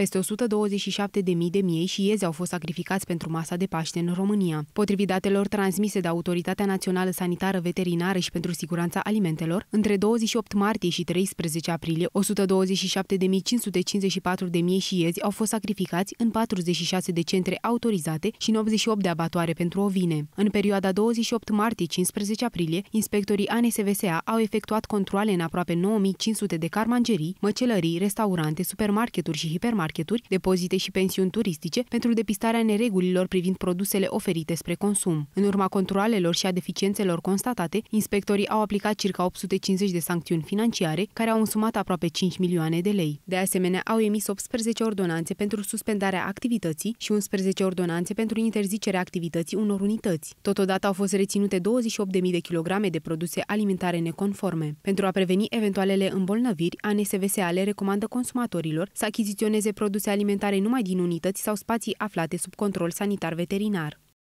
Peste 127.000 de miei și iezi au fost sacrificați pentru masa de Paște în România. Potrivit datelor transmise de Autoritatea Națională Sanitară Veterinară și pentru Siguranța Alimentelor, între 28 martie și 13 aprilie, 127.554 de mii și iezi au fost sacrificați în 46 de centre autorizate și în 88 de abatoare pentru ovine. În perioada 28 martie-15 aprilie, inspectorii ANSVSA au efectuat controle în aproape 9500 de carmangerii, măcelării, restaurante, supermarketuri și hipermarketuri supermarketuri, depozite și pensiuni turistice pentru depistarea neregulilor privind produsele oferite spre consum. În urma controalelor și a deficiențelor constatate, inspectorii au aplicat circa 850 de sancțiuni financiare, care au însumat aproape 5 milioane de lei. De asemenea, au emis 18 ordonanțe pentru suspendarea activității și 11 ordonanțe pentru interzicerea activității unor unități. Totodată au fost reținute 28.000 de kilograme de produse alimentare neconforme. Pentru a preveni eventualele îmbolnăviri, ANSVSA le recomandă consumatorilor să achiziționeze produse alimentare numai din unități sau spații aflate sub control sanitar veterinar.